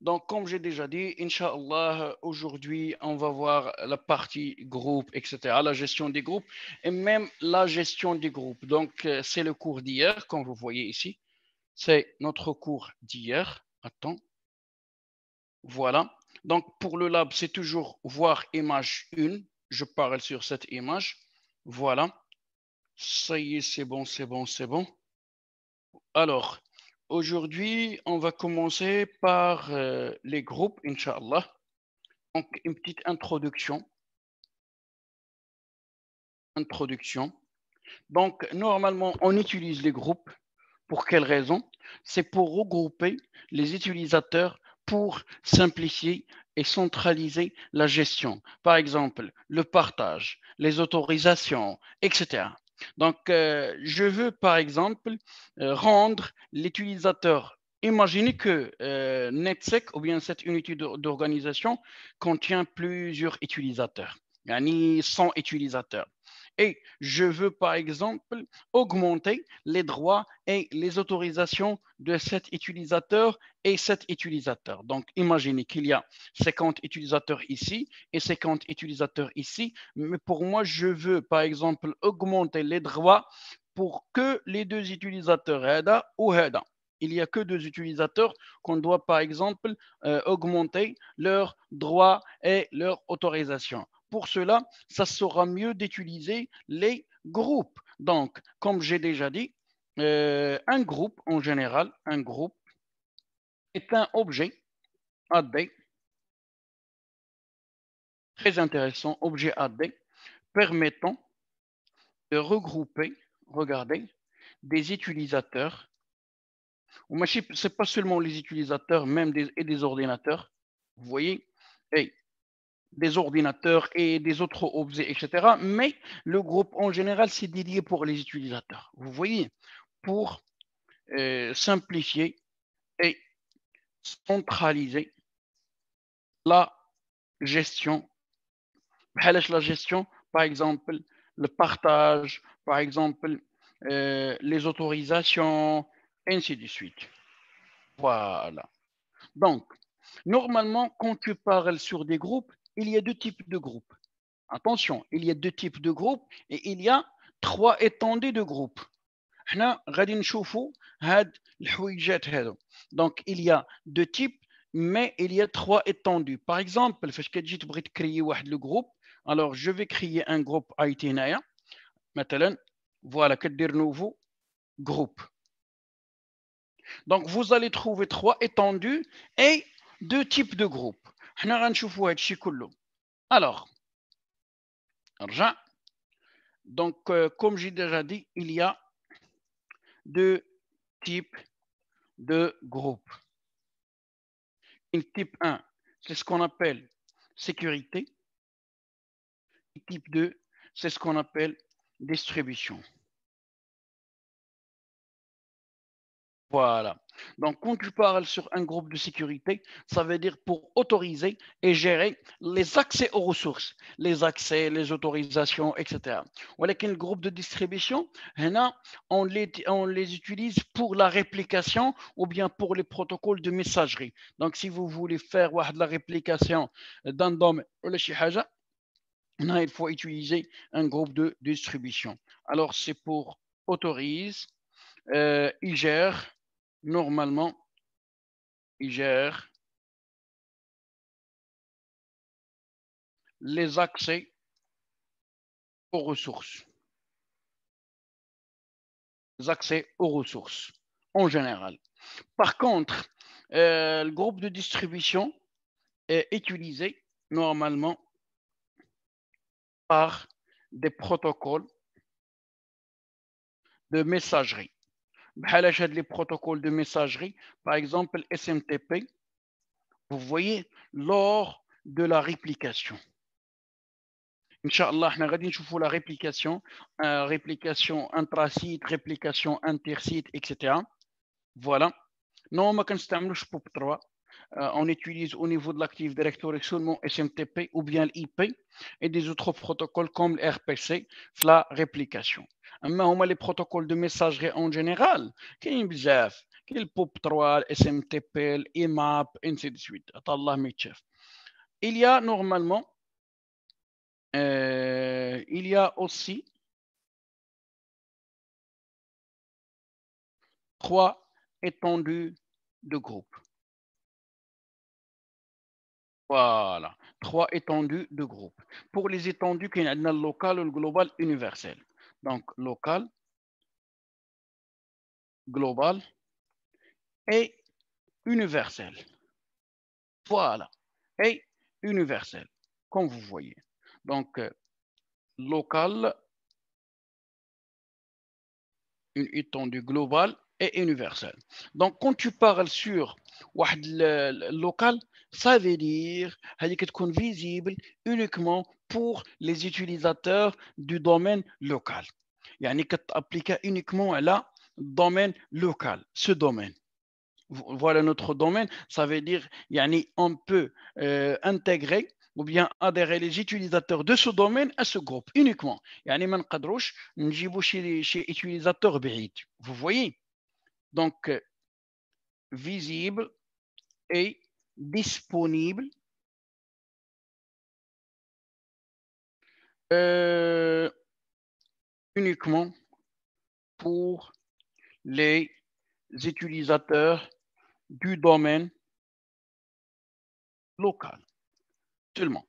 Donc, comme j'ai déjà dit, Inch'Allah, aujourd'hui, on va voir la partie groupe, etc., la gestion des groupes et même la gestion des groupes. Donc, euh, c'est le cours d'hier, comme vous voyez ici. C'est notre cours d'hier. Attends. Voilà. Donc, pour le lab, c'est toujours voir image 1. Je parle sur cette image. Voilà. Ça y est, c'est bon, c'est bon, c'est bon. Alors, Aujourd'hui, on va commencer par euh, les groupes, Inch'Allah. Donc, une petite introduction. Introduction. Donc, normalement, on utilise les groupes. Pour quelle raison C'est pour regrouper les utilisateurs pour simplifier et centraliser la gestion. Par exemple, le partage, les autorisations, etc. Donc, euh, je veux par exemple euh, rendre l'utilisateur. Imaginez que euh, NetSec ou bien cette unité d'organisation contient plusieurs utilisateurs, ni 100 utilisateurs et je veux, par exemple, augmenter les droits et les autorisations de cet utilisateur et cet utilisateur. Donc, imaginez qu'il y a 50 utilisateurs ici et 50 utilisateurs ici, mais pour moi, je veux, par exemple, augmenter les droits pour que les deux utilisateurs HEDA ou HEDA. Il n'y a que deux utilisateurs qu'on doit, par exemple, euh, augmenter leurs droits et leurs autorisations. Pour cela, ça sera mieux d'utiliser les groupes. Donc, comme j'ai déjà dit, euh, un groupe, en général, un groupe est un objet AD, très intéressant, objet AD, permettant de regrouper, regardez, des utilisateurs. Ce n'est pas seulement les utilisateurs, même des, et des ordinateurs. Vous voyez, des ordinateurs et des autres objets, etc. Mais le groupe en général, c'est dédié pour les utilisateurs. Vous voyez, pour euh, simplifier et centraliser la gestion. La gestion, par exemple, le partage, par exemple, euh, les autorisations, ainsi de suite. Voilà. Donc, normalement, quand tu parles sur des groupes, il y a deux types de groupes. Attention, il y a deux types de groupes et il y a trois étendues de groupes. Donc, il y a deux types, mais il y a trois étendues. Par exemple, le groupe, alors je vais créer un groupe Maintenant, Voilà, que dire nouveau groupe. Donc, vous allez trouver trois étendues et deux types de groupes. Alors, euh, comme j'ai déjà dit, il y a deux types de groupes. Un type 1, c'est ce qu'on appelle sécurité. Et type 2, c'est ce qu'on appelle distribution. Voilà. Donc, quand tu parles sur un groupe de sécurité, ça veut dire pour autoriser et gérer les accès aux ressources, les accès, les autorisations, etc. Voilà qu'un groupe de distribution, hein, on les, on les utilise pour la réplication ou bien pour les protocoles de messagerie. Donc, si vous voulez faire la réplication d'un domaine ou hein, il faut utiliser un groupe de distribution. Alors, c'est pour autorise, euh, il gère, normalement, il gère les accès aux ressources. Les accès aux ressources en général. Par contre, euh, le groupe de distribution est utilisé normalement par des protocoles de messagerie les protocoles de messagerie, par exemple SMTP, vous voyez, lors de la réplication. Inch'Allah, on va la réplication, euh, réplication site réplication intersite, etc. Voilà. Non, on euh, on utilise au niveau de l'Active Directory seulement SMTP ou bien l'IP et des autres protocoles comme le RPC, la réplication. Mais on a les protocoles de messagerie en général, qui est le POP3, SMTP, l'IMAP, et ainsi de suite. Il y a normalement, euh, il y a aussi trois étendues de groupes. Voilà, trois étendues de groupe. Pour les étendues, il y a le local, le global, universel. Donc, local, global et universel. Voilà, et universel, comme vous voyez. Donc, euh, local, une étendue globale et universelle. Donc, quand tu parles sur local, ça veut dire qu'elle est visible uniquement pour les utilisateurs du domaine local. est appliqué uniquement à la domaine local, ce domaine. Voilà notre domaine, ça veut dire qu'on peut peu intégrer ou bien adhérer les utilisateurs de ce domaine à ce groupe uniquement. يعني ما نقدروش nous utilisateurs les utilisateurs Vous voyez Donc euh, visible et disponible. Euh, uniquement pour les utilisateurs du domaine local seulement.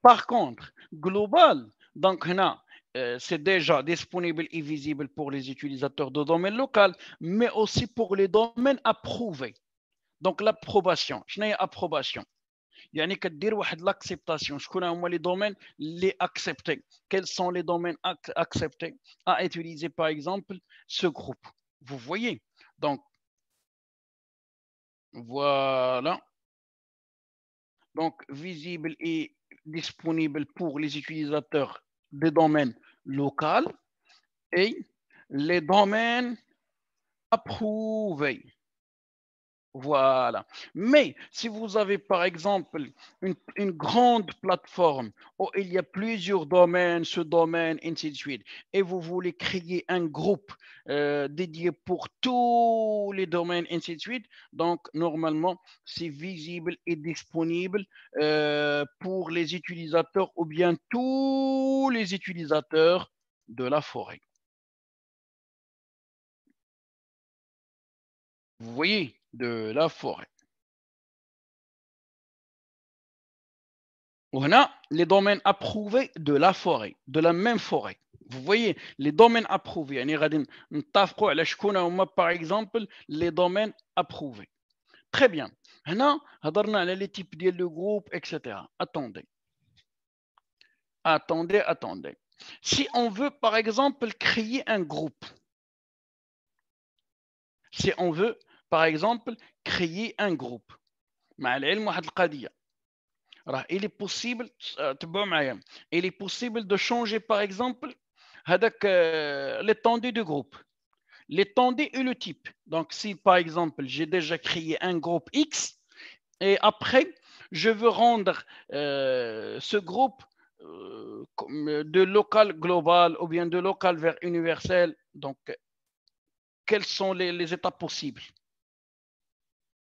Par contre, global, donc euh, c'est déjà disponible et visible pour les utilisateurs de domaine local, mais aussi pour les domaines approuvés. Donc, l'approbation. Je n'ai pas d'approbation. Il n'y a dire l'acceptation. Je connais les domaines, les acceptés. Quels sont les domaines acceptés à utiliser, par exemple, ce groupe? Vous voyez. Donc, voilà. Donc, visible et disponible pour les utilisateurs des domaines locaux et les domaines approuvés. Voilà. Mais si vous avez par exemple une, grande plateforme où il y a plusieurs domaines, ce domaine, ainsi de suite, et vous voulez créer un groupe euh, dédié pour tous les domaines, ainsi de suite, donc normalement c'est visible et disponible euh, pour les utilisateurs ou bien tous les utilisateurs de la forêt. Vous voyez de la forêt. a les domaines approuvés de la forêt, de la même forêt. Vous voyez, les domaines approuvés. Par exemple, les domaines approuvés. Très bien. Maintenant, on a les types de groupes, etc. Attendez. Attendez, attendez. Si on veut, par exemple, créer un groupe, si on veut par exemple, créer un groupe. Il est possible, euh, il est possible de changer, par exemple, euh, l'étendue du groupe. L'étendue et le type. Donc, si par exemple, j'ai déjà créé un groupe X et après, je veux rendre euh, ce groupe de local global ou bien de local vers universel. Donc, quelles sont les, les étapes possibles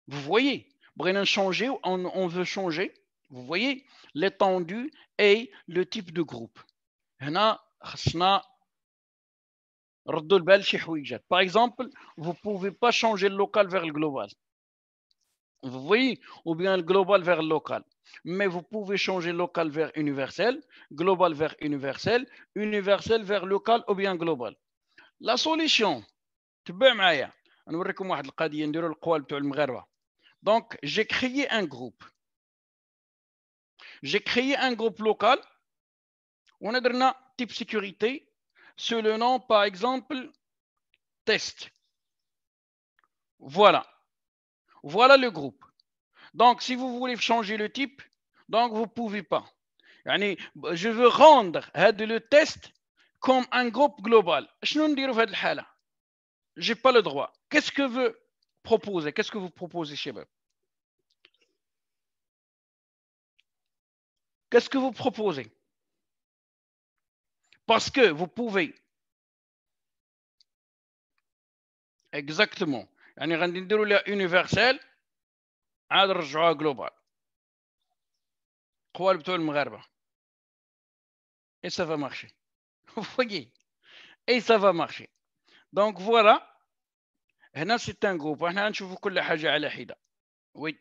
vous voyez, Brennan changer, on, on, veut changer. Vous voyez l'étendue et le type de groupe. Par exemple, vous ne pouvez pas changer le local vers le global. Vous voyez Ou bien le global vers le local. Mais vous pouvez changer local vers universel, global vers universel, universel vers local ou bien global. La solution, donc, j'ai créé un groupe. J'ai créé un groupe local. On a un type sécurité sur le nom, par exemple, test. Voilà. Voilà le groupe. Donc, si vous voulez changer le type, donc vous ne pouvez pas. Je veux rendre le test comme un groupe global. Je n'ai pas le droit. Qu'est-ce que vous proposez Qu'est-ce que vous proposez, vous Qu'est-ce que vous proposez? Parce que vous pouvez. Exactement. يعني غادي نديروا لها à عاد نرجعوها جلوبال قوالب le المغاربه et ça va marcher. Vous voyez Et ça va marcher. Donc voilà. هنا c'est un groupe. que la كل حاجه على حده. Oui.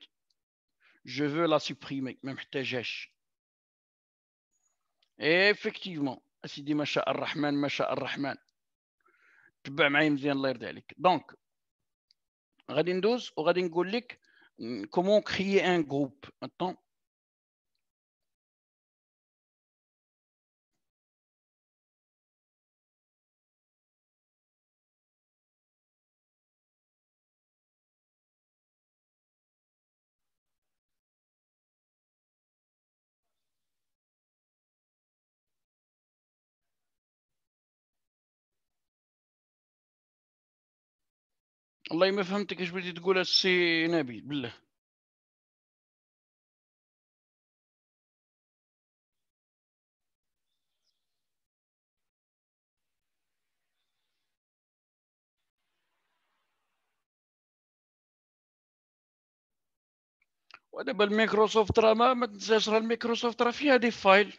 Je veux la supprimer. ما محتاجهاش. ايفيكتيفمون اسيدي ما شاء الرحمن ما شاء الرحمن تبع معايا مزيان الله يرضي عليك دونك غادي ندوز وغادي نقول لك كومون كريي ان جروب اتون والله ما فهمتك اش بغيتي تقول السي نبيل بالله ودابا الميكروسوفت راه ما, ما تنساش راه الميكروسوفت راه فيها دي فايل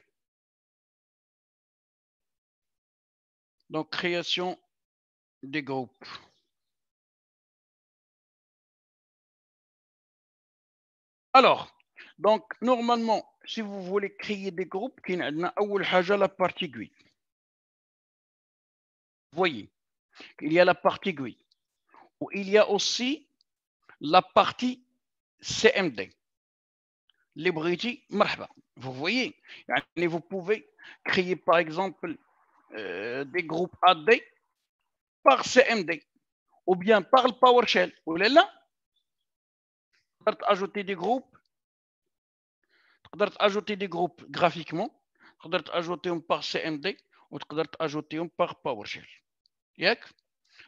دونك كرياسيون دي جروب Alors, donc, normalement, si vous voulez créer des groupes, qui a la partie GUI. Vous voyez, il y a la partie GUI. il y a aussi la partie CMD. les Vous voyez, vous pouvez créer par exemple euh, des groupes AD par CMD ou bien par le PowerShell. Ou ajouter des groupes. ajouter des groupes graphiquement. ajouter un par CMD ou ajouter un par PowerShell. ياك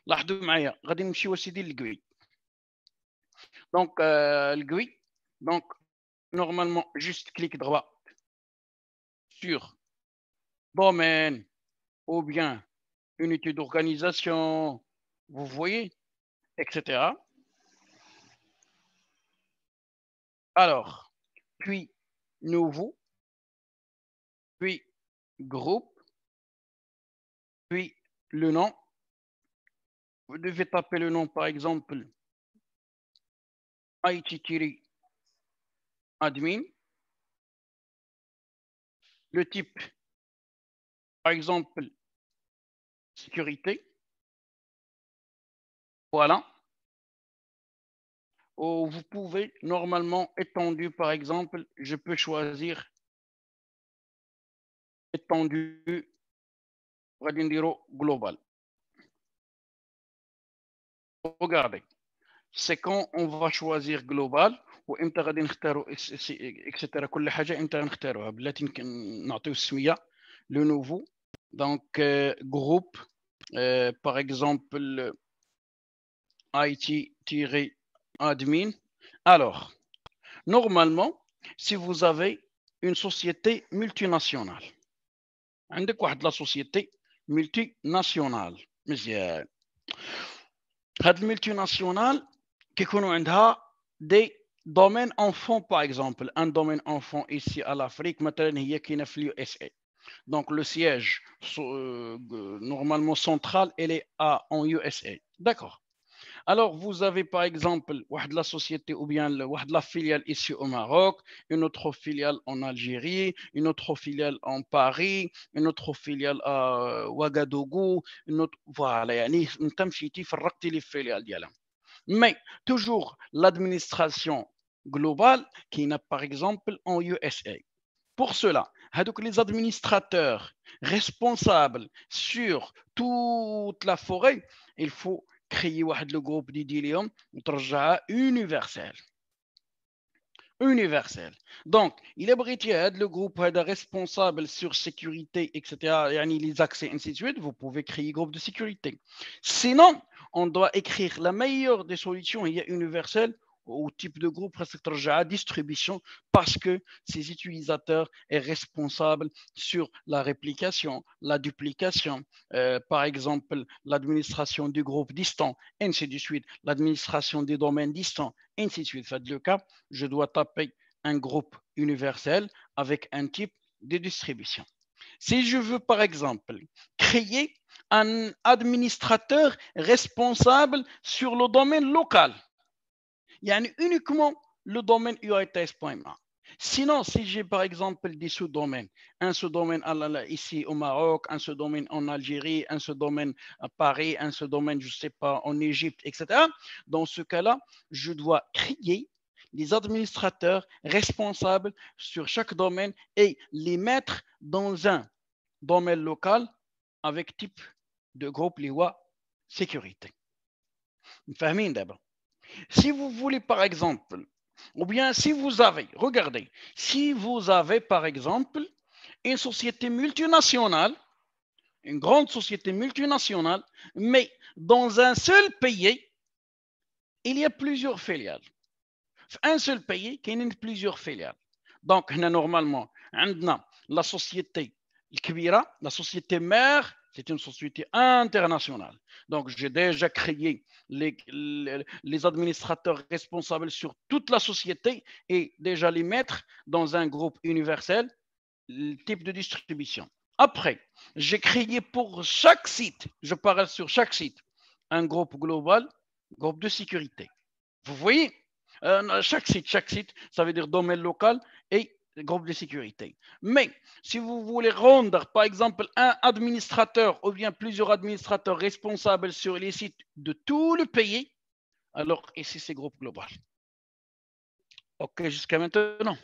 لاحظوا معايا dit le GUI. donc euh, le GUI. donc normalement juste clic droit sur domaine ou bien unité d'organisation, vous voyez, etc. Alors, puis nouveau, puis groupe, puis le nom. Vous devez taper le nom, par exemple, IT admin. Le type, par exemple, sécurité. Voilà vous pouvez normalement étendu, par exemple, je peux choisir étendu global. Regardez, c'est quand on va choisir global ou etc etc. nouveau كل حاجه euh, euh, par par بلاتي نعطيو admin. Alors, normalement, si vous avez une société multinationale, un de quoi la société multinationale, monsieur. Cette euh, multinationale qui connaît des domaines enfants, par exemple, un domaine enfant ici à l'Afrique, maintenant il y a qui Donc le siège euh, normalement central, elle est en USA. D'accord. Alors, vous avez par exemple la société ou bien la filiale ici au Maroc, une autre filiale en Algérie, une autre filiale en Paris, une autre filiale à Ouagadougou, une autre. Voilà, les filiales Mais toujours l'administration globale qui n'a par exemple en USA. Pour cela, les administrateurs responsables sur toute la forêt, il faut Créer un groupe جروب ديدي ليهم وترجعها يونيفرسال universel. Donc, il est le groupe responsable sur sécurité, etc., les accès, ainsi vous pouvez créer un groupe de sécurité. Sinon, on doit écrire la meilleure des solutions, il y a universelle, au type de groupe à distribution parce que ces utilisateurs est responsable sur la réplication, la duplication, euh, par exemple l'administration du groupe distant, ainsi de suite, l'administration des domaines distants, ainsi de suite. Faites le cas, je dois taper un groupe universel avec un type de distribution. Si je veux, par exemple, créer un administrateur responsable sur le domaine local, il y a uniquement le domaine UITS.ma. Sinon, si j'ai par exemple des sous-domaines, un sous-domaine ah ici au Maroc, un sous-domaine en Algérie, un sous-domaine à Paris, un sous-domaine, je ne sais pas, en Égypte, etc., dans ce cas-là, je dois créer les administrateurs responsables sur chaque domaine et les mettre dans un domaine local avec type de groupe Liwa sécurité. Vous d'abord si vous voulez, par exemple, ou bien si vous avez, regardez, si vous avez, par exemple, une société multinationale, une grande société multinationale, mais dans un seul pays, il y a plusieurs filiales. Un seul pays, qui a plusieurs filiales. Donc, normalement, la société Kbira, la société mère, c'est une société internationale. Donc, j'ai déjà créé les, administrateurs responsables sur toute la société et déjà les mettre dans un groupe universel, le type de distribution. Après, j'ai créé pour chaque site, je parle sur chaque site, un groupe global, groupe de sécurité. Vous voyez, euh, chaque site, chaque site, ça veut dire domaine local et groupe de sécurité. Mais si vous voulez rendre, par exemple, un administrateur ou bien plusieurs administrateurs responsables sur les sites de tout le pays, alors ici, c'est groupe global. OK, jusqu'à maintenant.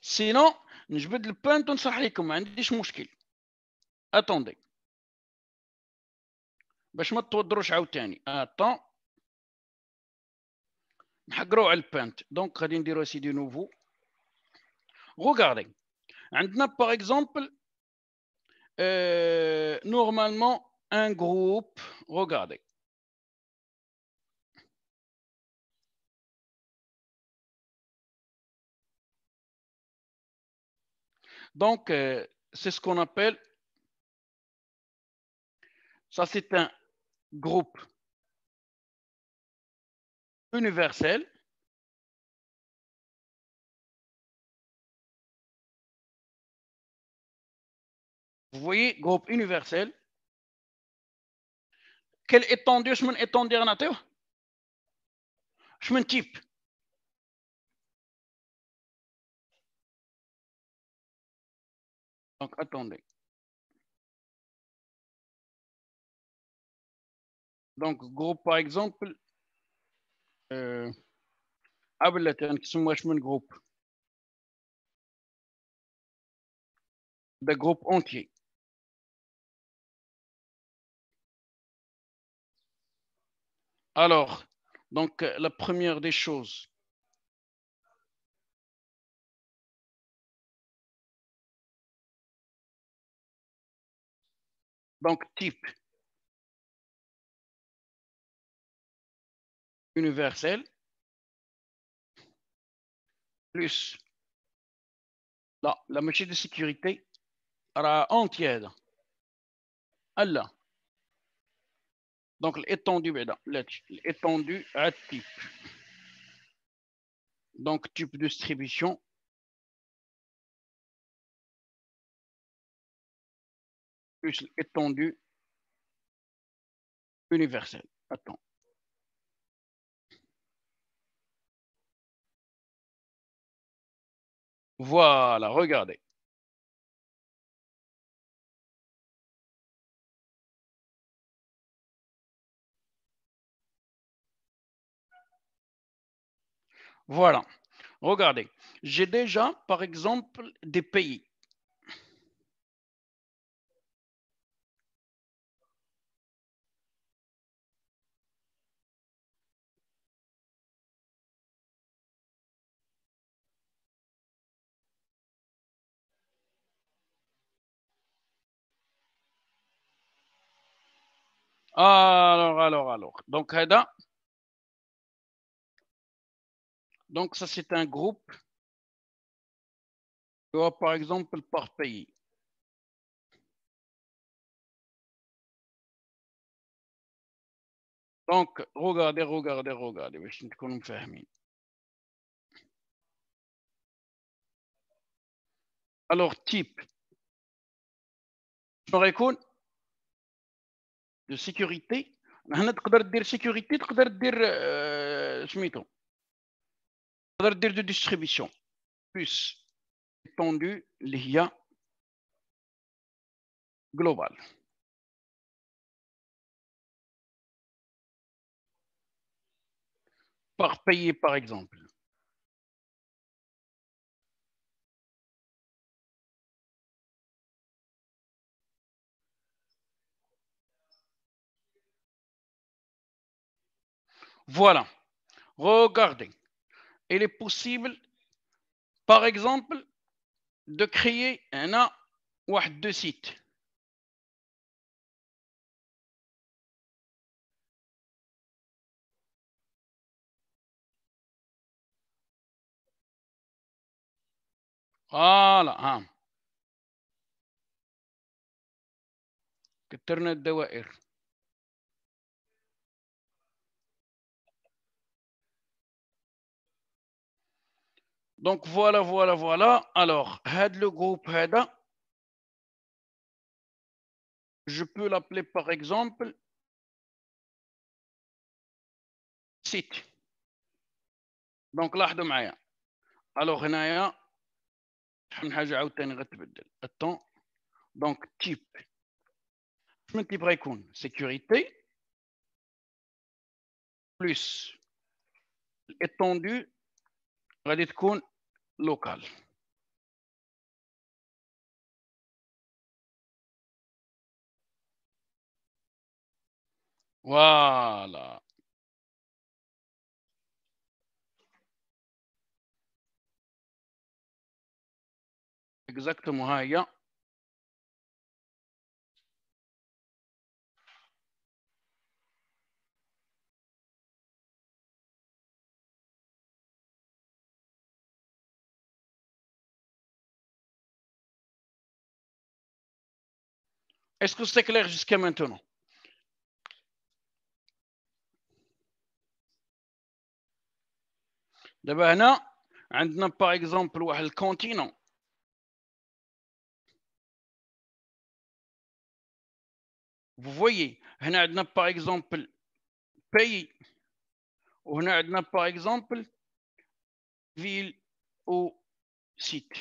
Sinon, je vais le point de savoir comment un hein, problème. Attendez. Je Attends donc je vais vous dire aussi de nouveau. regardez a, par exemple euh, normalement un groupe regardez Donc, euh, c'est ce qu'on appelle, ça c'est un groupe Universel, Vous voyez, groupe universel. Quelle étendue Je me étendue en Je me type. Donc, attendez. Donc, groupe, par exemple, qui sont Westman groupe, Le groupe entier. Alors, donc euh, la première des choses, donc type, universel plus la, machine de sécurité entière. Alors, Donc l'étendue, l'étendue à type. Donc type distribution. Plus l'étendue universelle. Attends. Voilà, regardez. Voilà. Regardez, j'ai déjà, par exemple, des pays. Alors, alors, alors. Donc, Donc, ça, c'est un groupe par exemple par pays. Donc, regardez, regardez, regardez. Je ne peux pas. Alors, type. Je me de sécurité, on a peut sécurité, euh, de, peux distribution plus étendue, l'IA global. Par payer par exemple Voilà. Regardez. Il est possible, par exemple, de créer un ou deux sites. Voilà. Internet ah. de Donc voilà, voilà, voilà. Alors, head le groupe head, je peux l'appeler par exemple site. Donc là, معايا. Alors هنايا شحال je حاجه عاوتاني غتبدل. Attends. Donc type. Je me dis غيكون؟ sécurité plus l'étendue غادي local. Voilà. Exactement, هيا Est-ce que c'est clair jusqu'à maintenant D'abord, on a, par exemple un continent. Vous voyez, on a, par exemple pays, ou on a, par exemple ville ou site.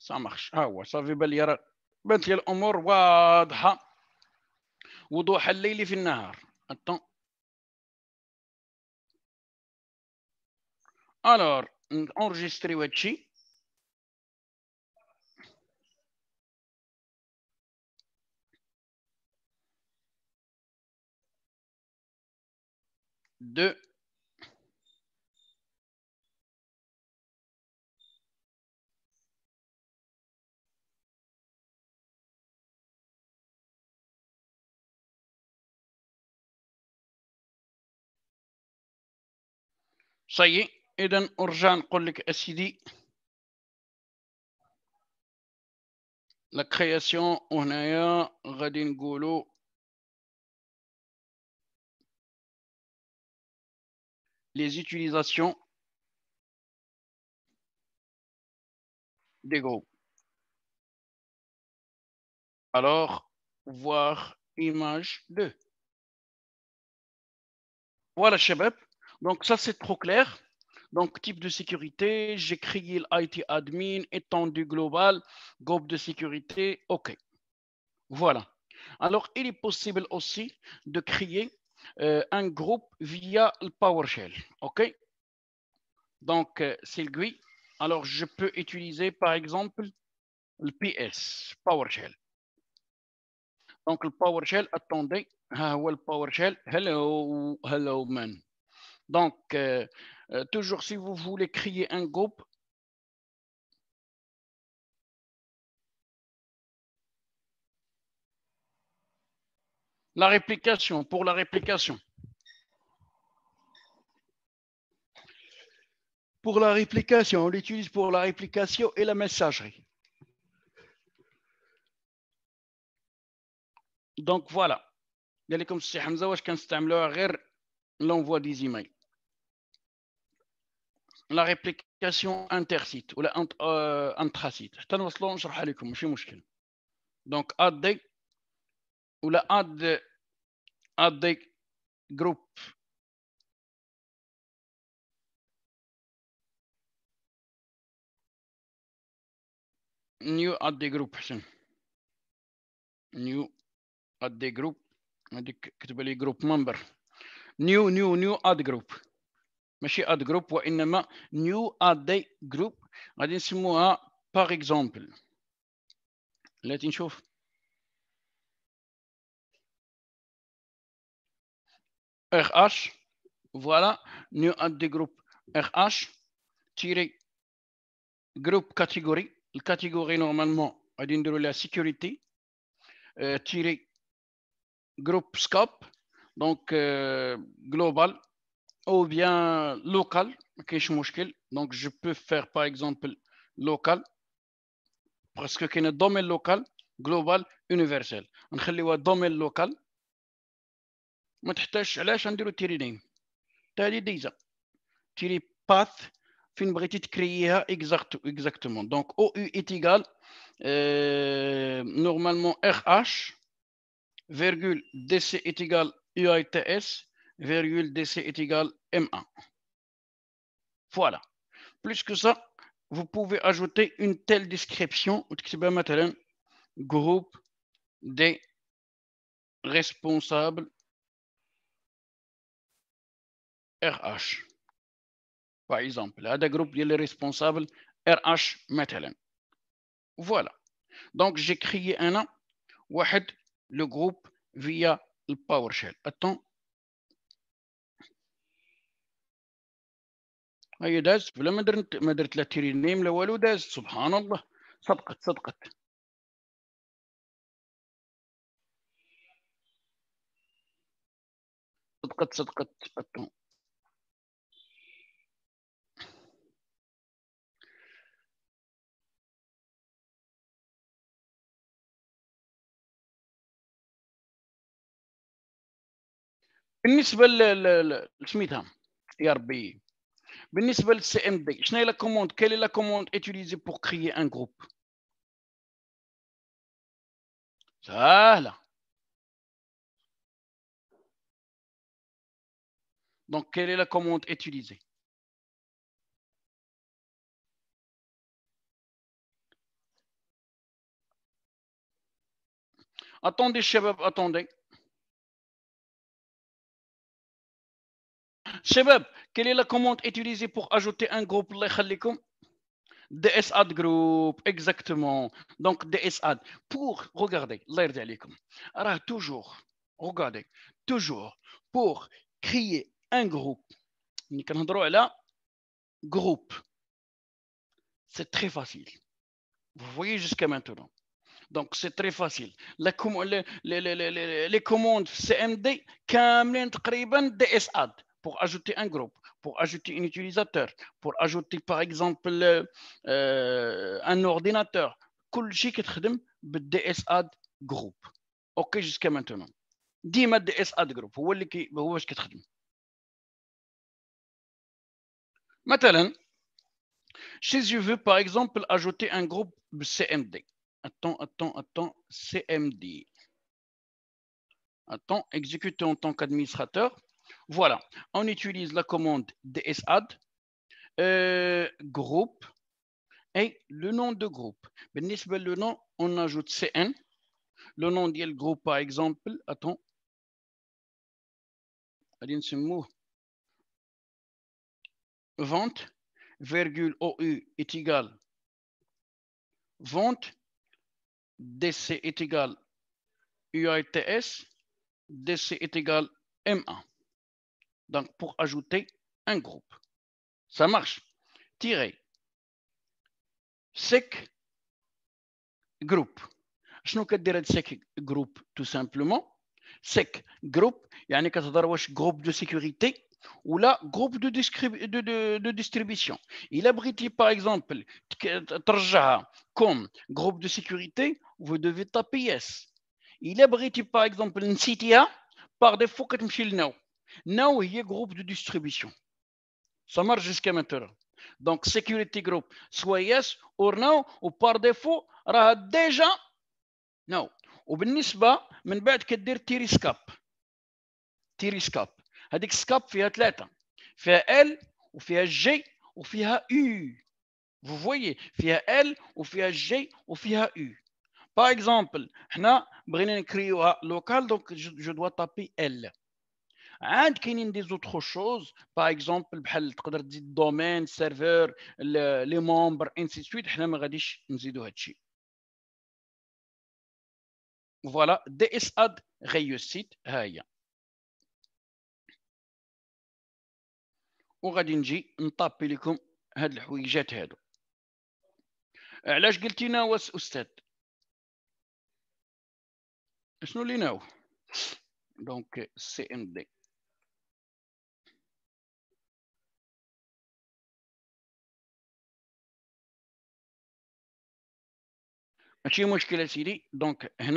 سامخش ها هو صافي بالي بانت لي الامور واضحه وضوح الليل في النهار اتون الور نونجستريو هادشي deux Ça y est, Eden Urjan Kolik Asidi. La création, on a eu Les utilisations des groupes. Alors, voir image 2. Voilà, Chebep. Donc ça, c'est trop clair. Donc, type de sécurité, j'ai créé l'IT admin, étendue globale, groupe de sécurité, OK. Voilà. Alors, il est possible aussi de créer euh, un groupe via le PowerShell, OK Donc, euh, c'est le GUI. Alors, je peux utiliser, par exemple, le PS, PowerShell. Donc, le PowerShell, attendez, ah, well, PowerShell, hello, hello, man. Donc, euh, euh, toujours si vous voulez créer un groupe, la réplication, pour la réplication. Pour la réplication, on l'utilise pour la réplication et la messagerie. Donc voilà. Il y a les واش كنستعملوها l'envoi des emails la réplication intersite ou la euh, Je vais vous expliquer, je n'ai pas mouchkine. Donc, add ou add add group New add group New add group Je vais vous expliquer, group member New, new, new add group mais ad group ou on new ad group. Par exemple, let's RH, voilà, new ad group RH, tiré groupe catégorie. La catégorie, normalement, dire la sécurité, euh, tiré groupe scope, donc euh, global ou bien local, donc je peux faire par exemple local, parce que domaine local, global, universel. On va le domaine local, m'a va dire le nom de la tirée. C'est déjà. exactement. Donc OU est égal, euh, normalement RH, virgule DC est égal UITS, DC est égal M1. Voilà. Plus que ça, vous pouvez ajouter une telle description, groupe des responsables RH. Par exemple, là, des groupes les responsables RH, مثلا. Voilà. Donc, j'ai créé un nom, le groupe via le PowerShell. Attends, هي دازت بلا ما درت ما درت لا تيرينيم لا والو دازت سبحان الله صدقت صدقت صدقت صدقت صدقت بالنسبه لسميتها يا ربي quelle est la commande Quelle est la commande utilisée pour créer un groupe Voilà. Donc, quelle est la commande utilisée Attendez, chef, attendez. Chebab, quelle est la commande utilisée pour ajouter un groupe DSAD group, exactement. Donc DSAD. Pour, regardez, l'air Alors toujours, regardez, toujours, pour créer un groupe, là, groupe. C'est très facile. Vous voyez jusqu'à maintenant. Donc, c'est très facile. Les, les, CMD les commandes CMD, DSAD pour ajouter un groupe, pour ajouter un utilisateur, pour ajouter par exemple euh, euh, un ordinateur. كل شيء كتخدم le DSA de groupe. OK, jusqu'à maintenant. ديما moi le هو اللي Maintenant, si je veux par exemple ajouter un groupe CMD. Attends, attends, attends, CMD. Attends, exécuter en tant qu'administrateur. Voilà, on utilise la commande dsAdd, euh, groupe et le nom de groupe. Ben, le nom, on ajoute CN. Le nom du groupe, par exemple, attends. Vente, virgule OU est égal. Vente, DC est égal UITS, DC est égal M1. Donc, pour ajouter un groupe. Ça marche. Tirez. Sec groupe. Je nous dire sec groupe tout simplement. Sec groupe, il y a un groupe de sécurité ou là groupe de, de, distribution. Il abrite par exemple comme groupe de sécurité, vous devez taper s. Il abrite par exemple une CTA par défaut que Now, il y a groupe de distribution. Ça marche jusqu'à maintenant. Donc, security group, soit yes or non, ou par défaut, déjà, non. et bien, n'est-ce pas, mais dire tiriscap. Tiriscap. Hadik scap, fait athlète. Fait L, ou fait G, ou fait U. Vous voyez, fait L, ou fait G, ou fait U. Par exemple, là, Brennan crie local, donc je dois taper L. عاد كاينين دي زوتر شوز باغ اكزومبل بحال تقدر تزيد الدومين سيرفور لي مومبر انسي سويت حنا ما غاديش نزيدو هادشي فوالا دي اس اد غيوسيت ها هي وغادي نجي نطابي لكم هاد الحويجات هادو علاش قلتي ناوس استاذ شنو لي ناو دونك سي ام دي Chez moi, je fais la CD. Donc, ici.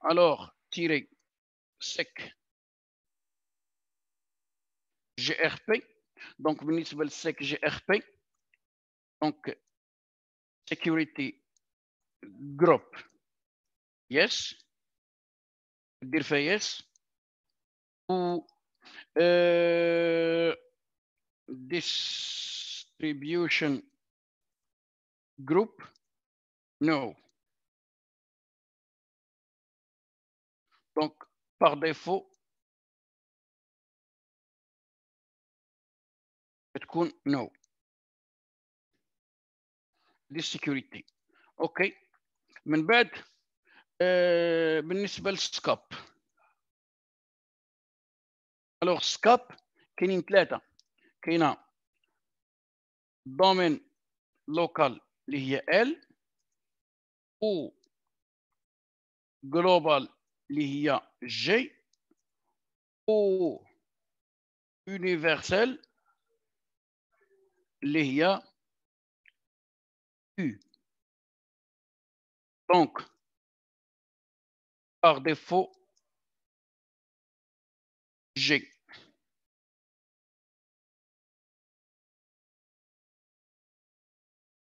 Alors, tirer sec. GRP. Donc, municipal sec. GRP. Donc, security group. Yes. Différent. Yes. Ou euh, distribution group? No. Donc, par défaut, تكون no. دي السكيورتي. اوكي. من بعد آه بالنسبه للسكاب. الوغ سكاب كاينين ثلاثه. كاينه دومين لوكال اللي L و global اللي G ou universel, اللي U Donc, par défaut, G.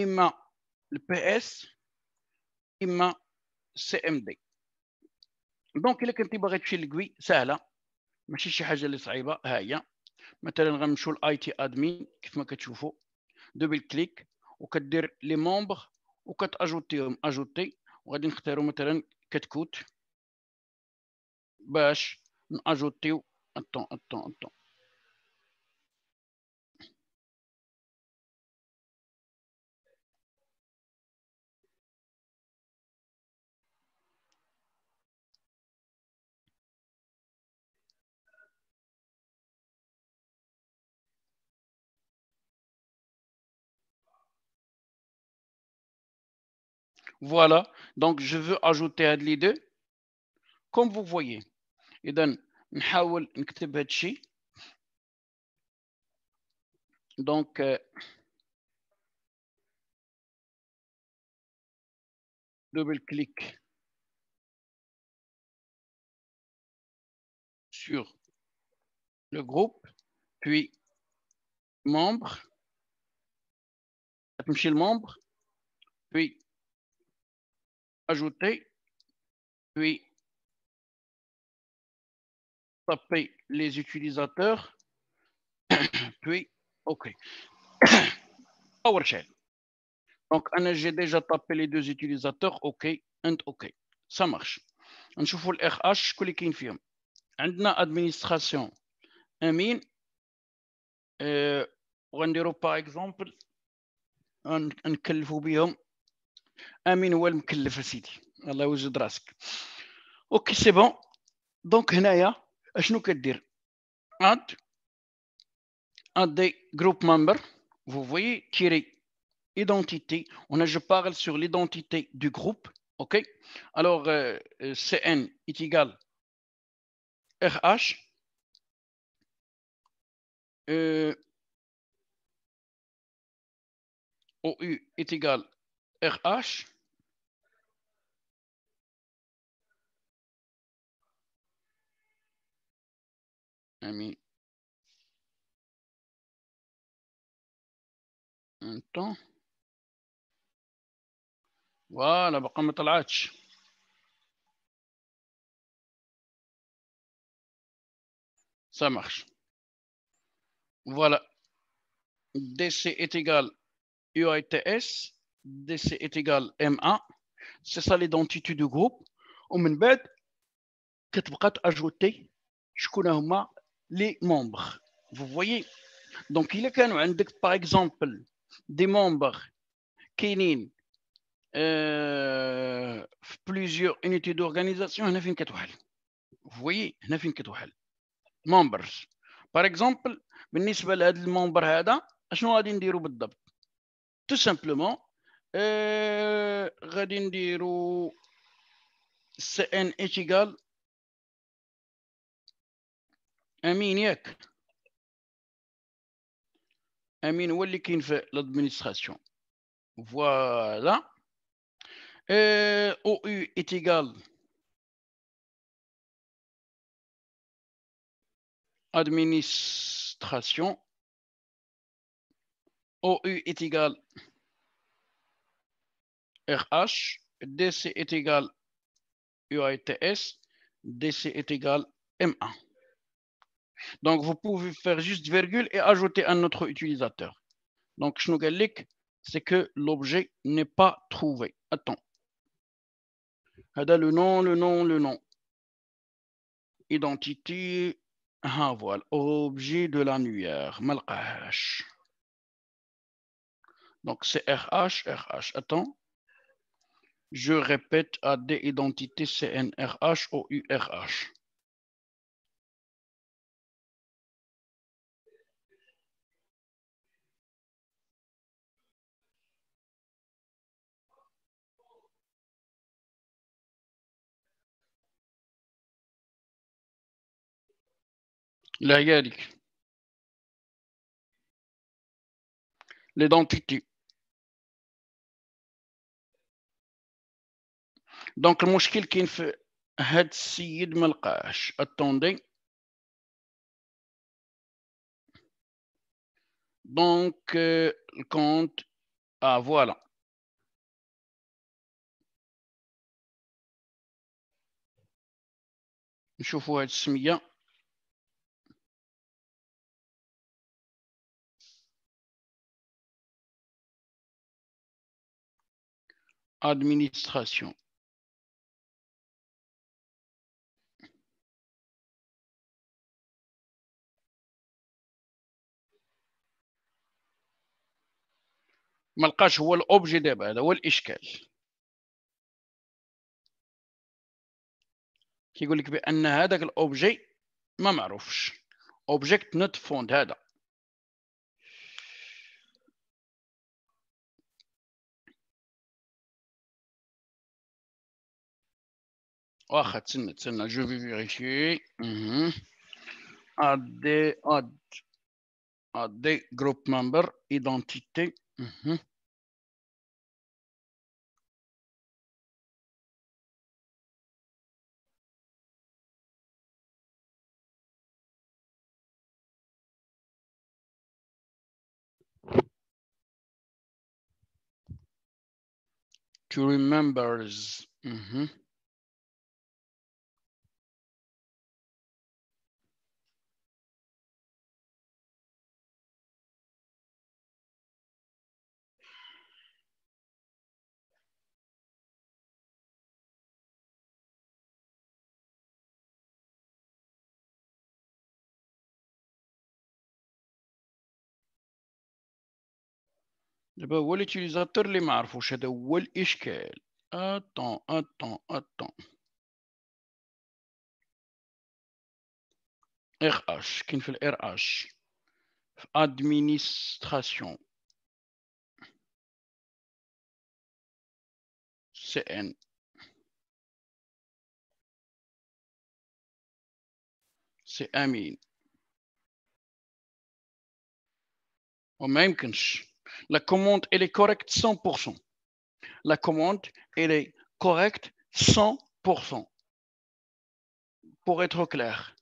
اما البي اس اما سي ام دي دونك الا كنتي باغي تمشي لكوي سهله ماشي شي حاجه اللي صعيبه ها هي مثلا غنمشيو لاي تي ادمين كيف ما كتشوفوا دوبل كليك وكدير لي مومبر وكتاجوتيهم اجوتي وغادي نختاروا مثلا كتكوت باش ناجوتيو الطون الطون الطون Voilà. Donc, je veux ajouter à l'idée Comme vous voyez. et donne Donc, euh, double clic sur le groupe, puis membre, le membre, puis ajouter, puis taper les utilisateurs, puis OK. PowerShell. Donc, j'ai déjà tapé les deux utilisateurs, OK, and OK. Ça marche. On chauffe le RH, clique in On عندنا administration. Euh, par exemple, par exemple. un بهم ok c'est bon donc je nous que dire un des group member vous voyez tirer identité on a je parle sur l'identité du groupe ok alors euh, euh, cn est égal rh euh, OU est égal RH. Ami. Un temps. Voilà, Bakam Talach. Ça marche. Voilà. DC est égal UITS. DC est égal M1. C'est ça l'identité du groupe. Au même titre, tu ajouter les membres. Vous voyez Donc, il y a par exemple des membres qui sont dans euh, plusieurs unités d'organisation. Vous voyez Members, Par exemple, je vais vous donner un membre. Je vais vous donner un Tout simplement, آه غادي نديرو سي ان ايتيكال امين ياك امين هو اللي كاين في لادمينستراسيون فوالا او او ايتيغال administration او او ايتيغال RH, DC est égal UATS, DC est égal M1. Donc, vous pouvez faire juste virgule et ajouter un autre utilisateur. Donc, Schnugelik, c'est que l'objet n'est pas trouvé. Attends. Le nom, le nom, le nom. Identité. Ah, voilà. Objet de l'annuaire. Malqash. Donc, c'est RH, RH. Attends. Je répète, AD identité CNRH ou URH. l'identité Donc, le mot qui est fait, c'est le compte. Attendez. Donc, euh, le compte. Ah, voilà. Je vais vous mettre Administration. ما لقاش هو الاوبجي دابا هذا هو الاشكال كيقول لك بان هذاك الاوبجي ما معروفش اوبجيكت نوت فوند هذا واخا تسنى تسنى جو في فيريفي ادي اد ادي جروب ممبر ايدنتيتي Remembers. Mm -hmm. دابا هو ليتيليزاتور اللي ما عرفوش هذا هو الاشكال اتون اتون اتون ار اش كاين في الار اش في ادمينستراسيون سي ان سي امين وما يمكنش La commande, elle est correcte 100%. La commande, elle est correcte 100%. Pour être clair.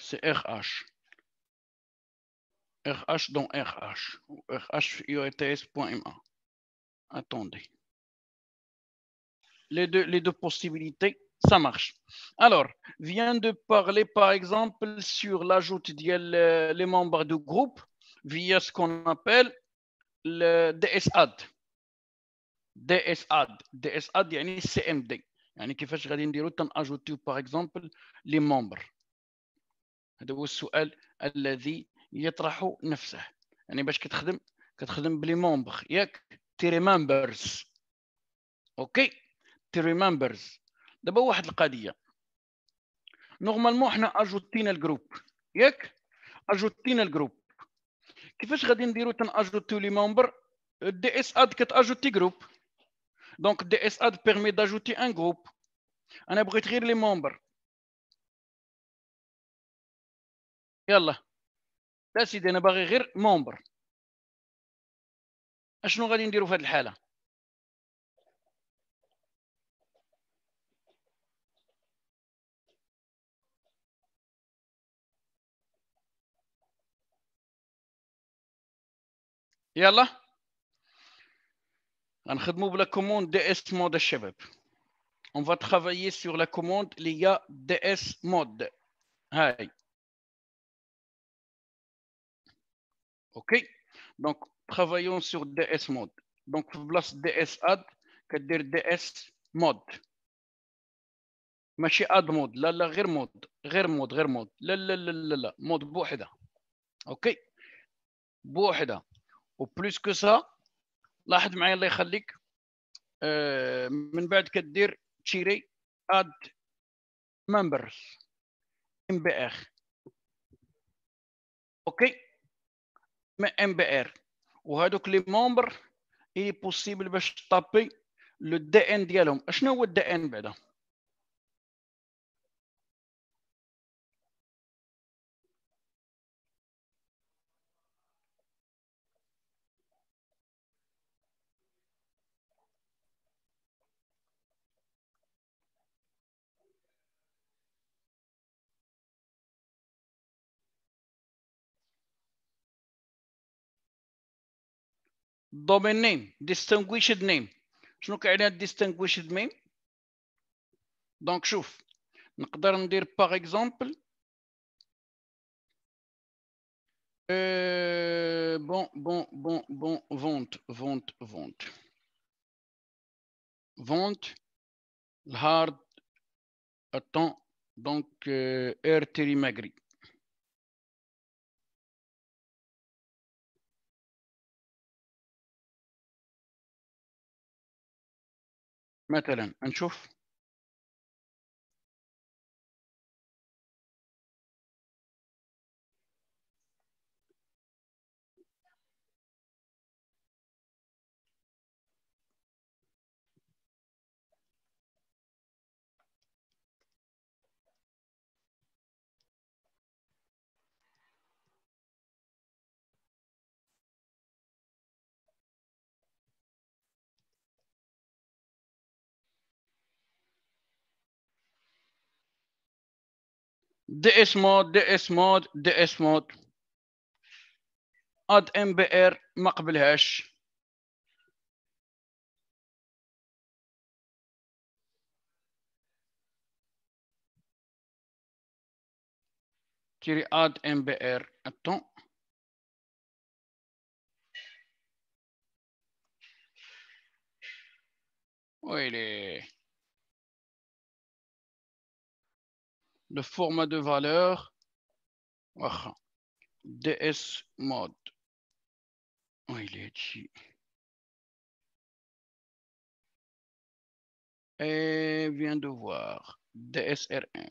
c'est RH. RH dans RH. RH Attendez. Les deux, les deux possibilités, ça marche. Alors, vient de parler par exemple sur l'ajout des euh, membres du groupe via ce qu'on appelle le DSAD. DSAD, DSAD, يعني CMD. يعني كيفاش غادي نديرو تنأجوتيو باغ اكزومبل لي ممبر هذا هو السؤال الذي يطرح نفسه يعني باش كتخدم كتخدم بلي membres ياك تي ريمبرز اوكي تي ريمبرز دابا واحد القضيه نورمالمون حنا اجوتينا الجروب ياك اجوتينا الجروب كيفاش غادي نديرو تناجوتيو لي ممبر الدي اس اد كتاجوتي جروب دونك الدي اس اد بيرمي داجوتي ان جروب انا بغيت غير لي ممبر يلا لا سيدي انا باغي غير ممبر اشنو غادي نديرو في هذه الحاله يلا غنخدموا بلا كوموند دي اس مود الشباب اون va travailler لا كوموند commande اللي هي اس مود هاي اوكي دونك travaillons sur DS mode. Donc, place DS add, كدير DS mode. ماشي اد مود لا لا غير مود غير مود غير مود لا لا لا لا لا مود بوحده اوكي بوحده وبلوس كو سا لاحظ معايا الله يخليك آه من بعد كدير تشيري اد ممبرز ام بي ار اوكي ما ام بي ار وهذوك لي مومبر اي بوسيبل باش تابي لو دي ان ديالهم اشنو هو الدي ان بعدا domain name, distinguished name. شنو pas distinguished name? Donc On نقدر dire, par exemple euh, bon bon bon bon vente vente vente vente hard attend, donc euh, magri. مثلا نشوف دي اس مود دي اس مود دي اس مود اد ام بي ار ما قبلهاش تيري اد ام بي ار الطون ويلي le format de valeur ah, ds mode. Oh, il est ici. Et vient de voir dsrm.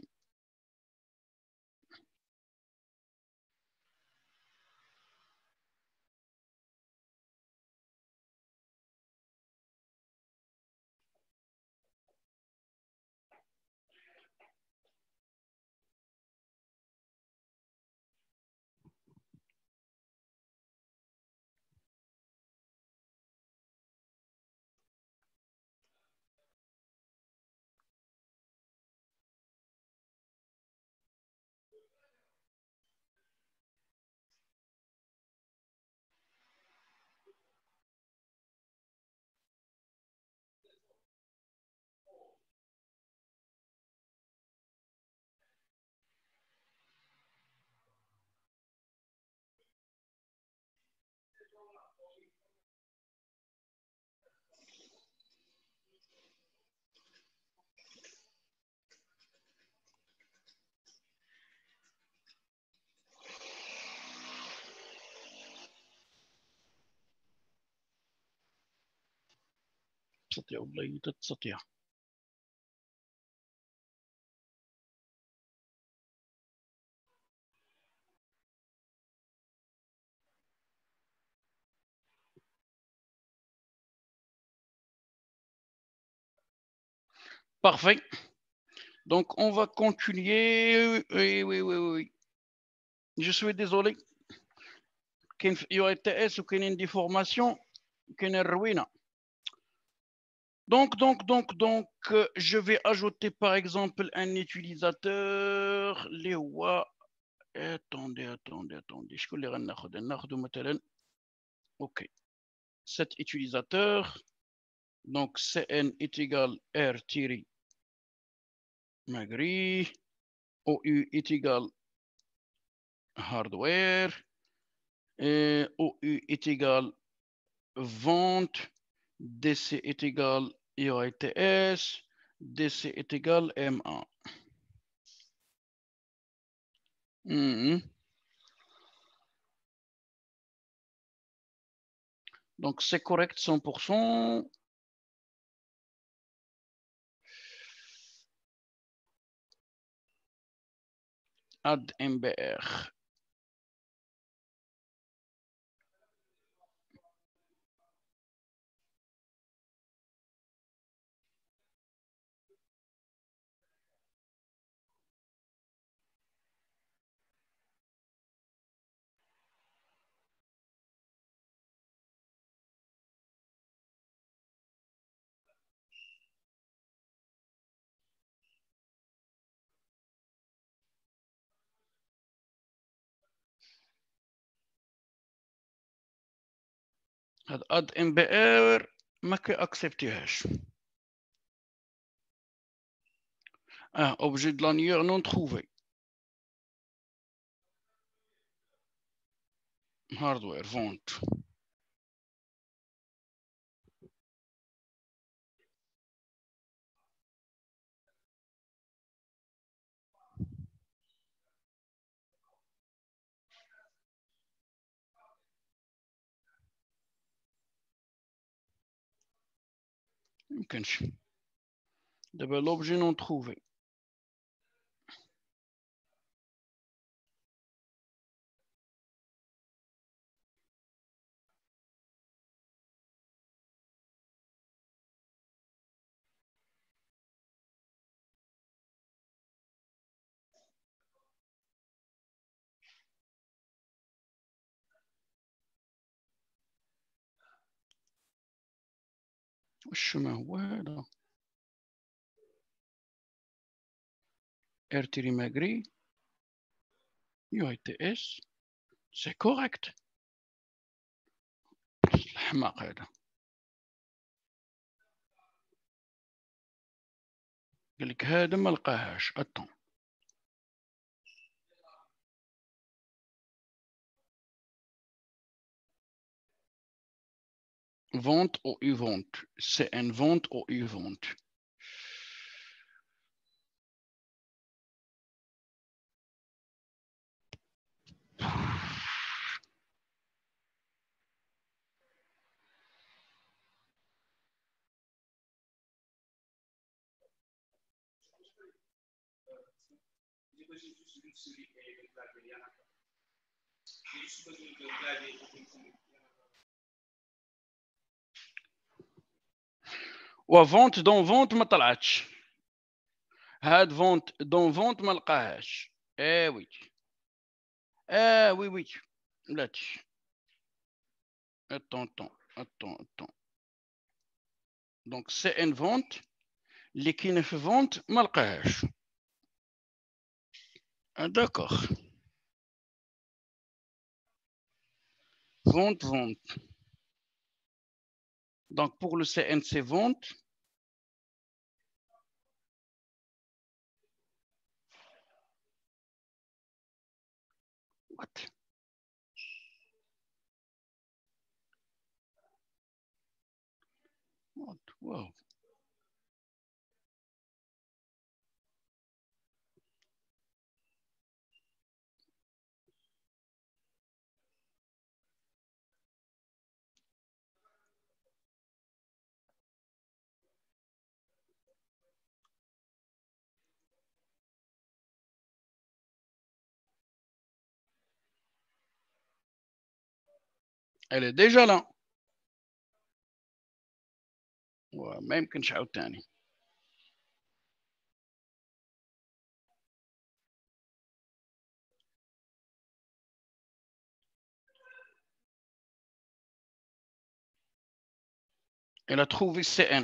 Parfait. Donc, on va continuer. Oui, oui, oui, oui. Je suis désolé. Il y aurait qu'il y ait une ruine donc, donc, donc, donc, euh, je vais ajouter par exemple un utilisateur, les Attendez, attendez, attendez. Je vais Ok. Cet utilisateur, donc cn est égal r tiri magri, ou est égal hardware, ou est égal vente, DC est égal I été S, DC est égal M1. Mhm. Donc c'est correct 100%. ADMBR. MBR. هاد اد ان بير ما اكسبتيهاش اه اوبجي دو لانيور نون تروفي هاردوير فونت Dabar eh ben, l'objet non trouvé. الشمال هو هذا ارتيري ماغري يو اي تي اس سي كوريكت الحماق هذا قال لك هذا ما لقاهاش اتون vente ou U-vente. C'est une vente ou U-vente. Ou à vente dans vente, matalage. Ad vente dans vente, mal cache. Eh oui. Eh oui, oui. là Attends, attends, attends. Donc c'est une vente. L'équine fait vente, mal ah, D'accord. Vente, vente. Donc, pour le CNC vente, What? What? Wow. Elle est déjà là. même وممكن نشعل تاني Elle a trouvé CN.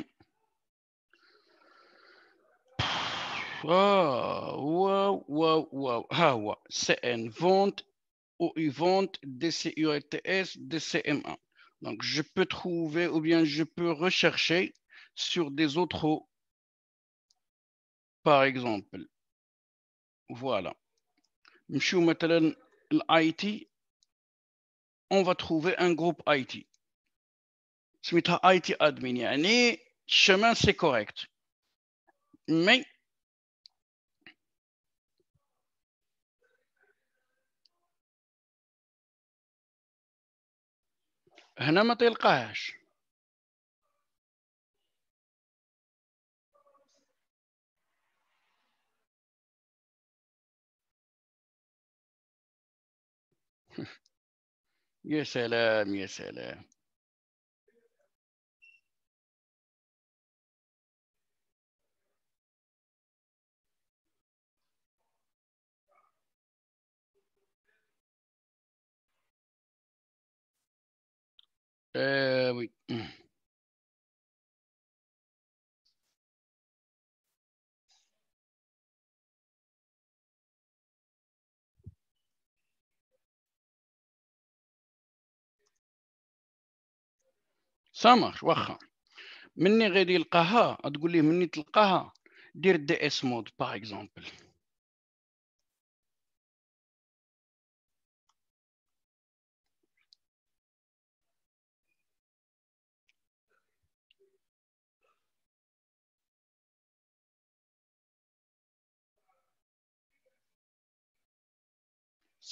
Waouh, waouh, waouh, waouh. Ah ouais, CN, vente vente des CURTS, 1 Donc, je peux trouver ou bien je peux rechercher sur des autres, par exemple. Voilà. Monsieur, maintenant, l'IT, on va trouver un groupe IT. smitha it admin ادمين chemin chemin correct mais هنا ما تلقاهاش يا سلام يا سلام Euh, آه، oui. سامر واخا مني غادي يلقاها تقول لي مني تلقاها دير دي اس مود باغ اكزومبل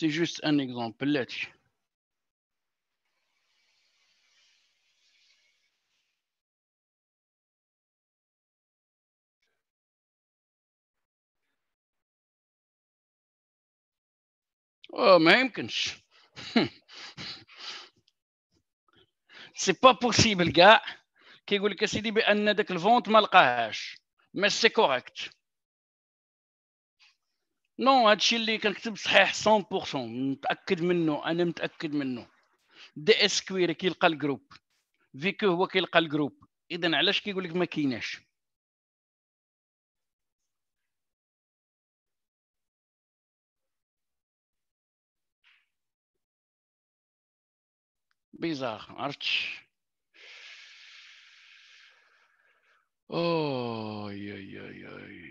C'est juste un exemple. Let's. Oh, mais C'est pas possible, gars. Qui dit Mais c'est correct. نو هادشي اللي كنكتب صحيح 100% متاكد منه انا متاكد منه دي اس كويري كيلقى الجروب فيكو هو كيلقى الجروب اذا علاش كيقول لك ما كايناش بيزار عرفتش اوي يا يا, يا.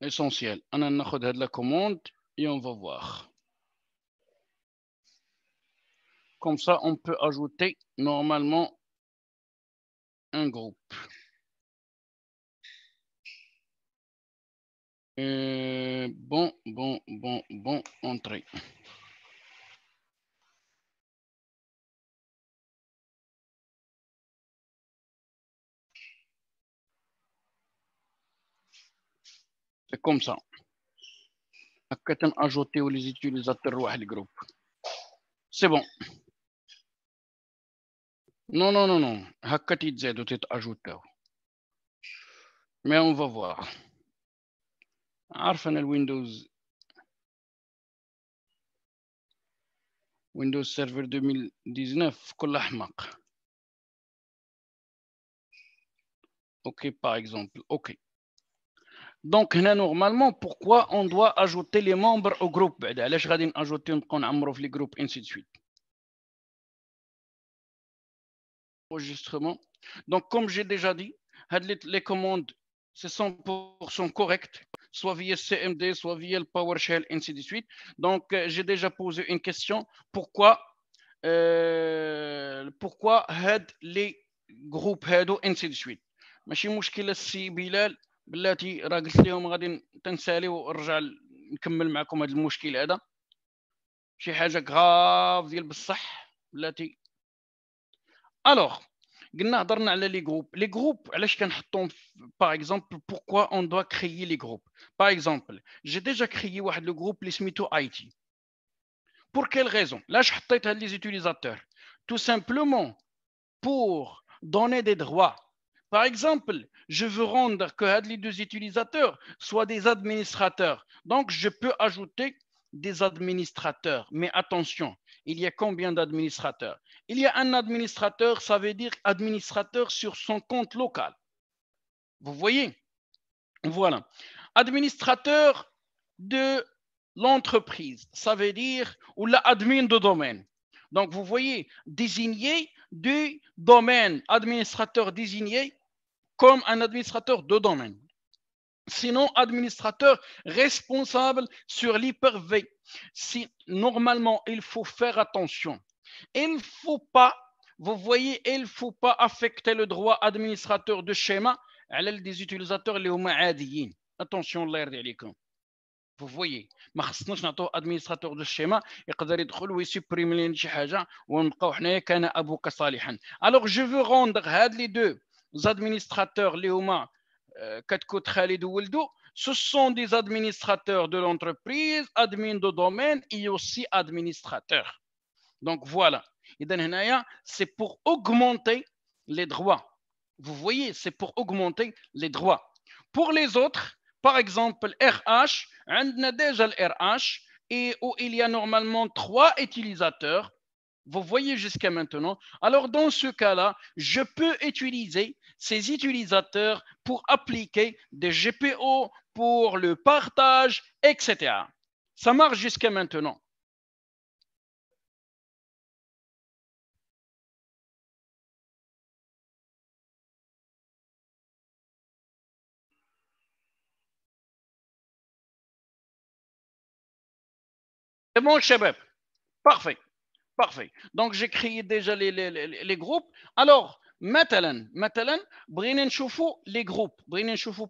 essentiel. On a la commande et on va voir. Comme ça, on peut ajouter normalement un groupe. Euh, bon, bon, bon, bon, entrée. C'est comme ça. Ajouter les utilisateurs ou les groupe. C'est bon. Non, non, non, non. Hakati Z doit être ajouté. Mais on va voir. Arfanel Windows. Windows Server 2019 كل احمق Ok, par exemple. Ok. Donc, normalement, pourquoi on doit ajouter les membres au groupe Pourquoi je vais ajouter un qu'on de groupe, ainsi de suite. Enregistrement. Donc, comme j'ai déjà dit, les commandes, sont 100% correct, soit via CMD, soit via le PowerShell, ainsi de suite. Donc, euh, j'ai déjà posé une question. Pourquoi, euh, les groupes, ainsi de suite. si بلاتي راه قلت لهم غادي تنسالي ونرجع نكمل معكم هذا المشكل هذا شي حاجه كغاف ديال بصح بلاتي الوغ قلنا هضرنا على لي جروب لي جروب علاش كنحطهم باغ اكزومبل بوركوا اون دوا كريي لي جروب باغ اكزومبل جي ديجا كريي واحد لو جروب اللي سميتو اي تي بور كيل غيزون لاش حطيت هاد لي زوتيليزاتور تو سامبلومون بور دوني دي دغوا Par exemple, je veux rendre que les deux utilisateurs soient des administrateurs. Donc, je peux ajouter des administrateurs. Mais attention, il y a combien d'administrateurs Il y a un administrateur, ça veut dire administrateur sur son compte local. Vous voyez Voilà. Administrateur de l'entreprise, ça veut dire, ou l'admin de domaine. Donc, vous voyez, désigné du domaine, administrateur désigné comme un administrateur de domaine. Sinon, administrateur responsable sur l'hyper Si normalement, il faut faire attention. Il ne faut pas, vous voyez, il ne faut pas affecter le droit administrateur de schéma à l'aide des utilisateurs les Attention, l'air vous voyez de خصناش administrateur de schéma, الشيما يقدر يدخل une chose. شي صالحا administrateurs, les humains, euh, ce sont des administrateurs de l'entreprise, admin de domaine et aussi administrateurs. Donc voilà. C'est pour augmenter les droits. Vous voyez, c'est pour augmenter les droits. Pour les autres, par exemple, RH, on déjà le RH et où il y a normalement trois utilisateurs. Vous voyez jusqu'à maintenant. Alors, dans ce cas-là, je peux utiliser ces utilisateurs pour appliquer des GPO, pour le partage, etc. Ça marche jusqu'à maintenant. C'est bon, Parfait. Parfait. Donc, j'ai créé déjà les, groupes. Alors, maintenant, maintenant, brinen choufou les groupes.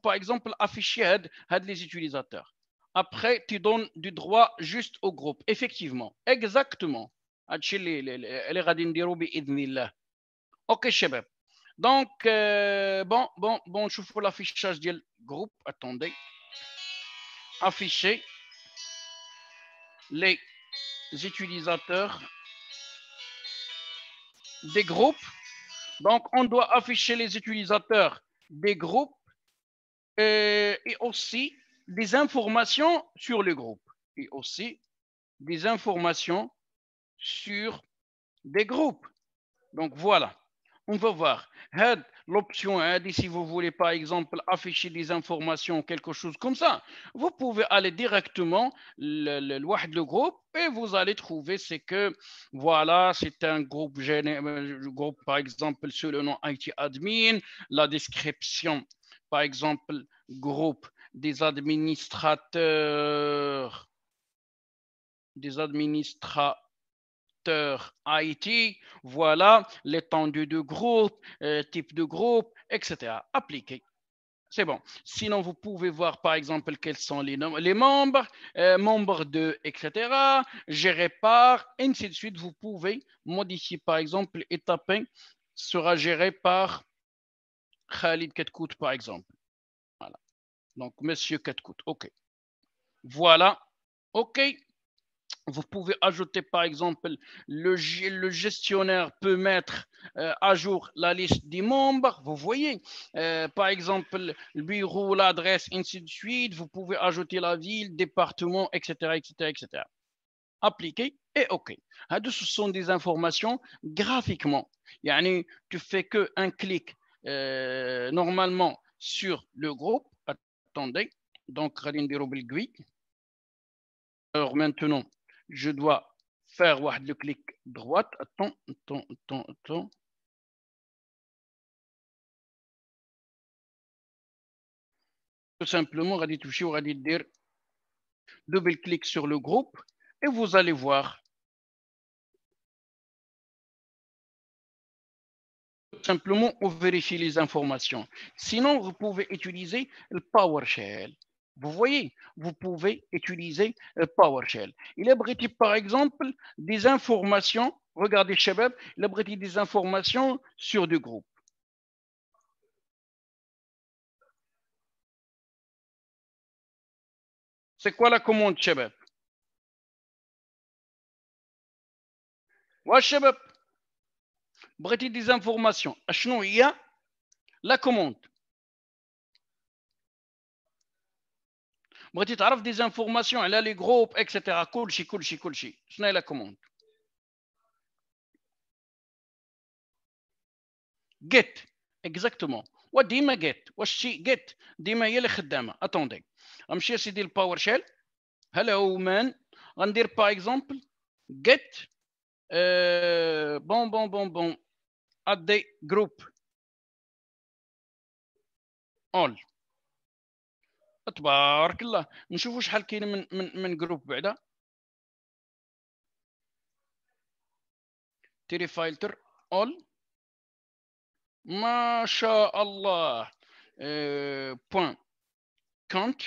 par exemple, afficher had, les utilisateurs. Après, tu donnes du droit juste au groupe. Effectivement. Exactement. Ok, Donc, euh, bon, bon, bon, Choufou l'affichage du groupe. Attendez. Afficher les utilisateurs des groupes. Donc, on doit afficher les utilisateurs des groupes euh, et aussi des informations sur les groupes Et aussi des informations sur des groupes. Donc, voilà. On va voir l'option si vous voulez par exemple afficher des informations, quelque chose comme ça, vous pouvez aller directement le, le, le groupe et vous allez trouver c'est que voilà, c'est un groupe, euh, groupe par exemple sur le nom IT admin, la description par exemple groupe des administrateurs des administrateurs IT, voilà l'étendue de groupe, euh, type de groupe, etc. appliqué C'est bon. Sinon, vous pouvez voir, par exemple, quels sont les, les membres, euh, membres de, etc., géré par, ainsi de suite. Vous pouvez modifier, par exemple, étape 1 sera géré par Khalid Ketkout, par exemple. Voilà. Donc, Monsieur Ketkout. OK. Voilà. OK. Vous pouvez ajouter, par exemple, le, gestionnaire peut mettre euh, à jour la liste des membres. Vous voyez, euh, par exemple, le bureau, l'adresse, ainsi de suite. Vous pouvez ajouter la ville, département, etc., etc., etc. Appliquer et OK. Ce sont des informations graphiquement. Tu tu fais que un clic euh, normalement sur le groupe. Attendez. Donc, Khalin Alors maintenant, je dois faire le clic droit. Attends, attends, attends, attends. Tout simplement, on va toucher, dire double clic sur le groupe et vous allez voir. Tout simplement, on vérifie les informations. Sinon, vous pouvez utiliser le PowerShell. Vous voyez, vous pouvez utiliser euh, PowerShell. Il abrite par exemple des informations, regardez Shabab, il abrite des informations sur du groupe. C'est quoi la commande Shabab Ouais Shabab, abrite des informations. il y a La commande. On va dire, des informations, elle a les groupes, etc. Cool, chou, chou, chou, chou. C'est là la commande. Get, exactement. What do I get? What's she get? Do I have the data? Attendez. Je vais assis dans PowerShell. Hello, man. On dira par exemple, get, euh, bon, bon, bon, bon, attend, group, all. تبارك الله نشوفوا شحال كاين من من من جروب بعدا تيري فايلتر اول ما شاء الله بوان كونت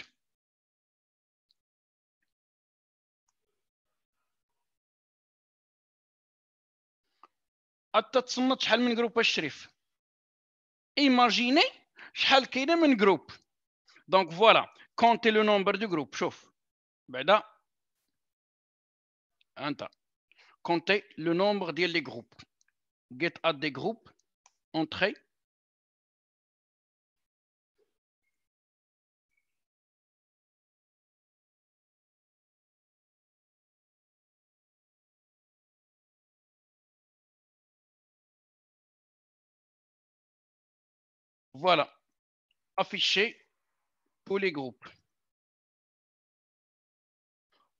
حتى تصنت شحال من جروب الشريف ايماجيني شحال كاينه من جروب Donc voilà, comptez le nombre du groupe. chauffe. Ben comptez le nombre des groupes. Get add des groupes, entrée. Voilà. Afficher tous les groupes.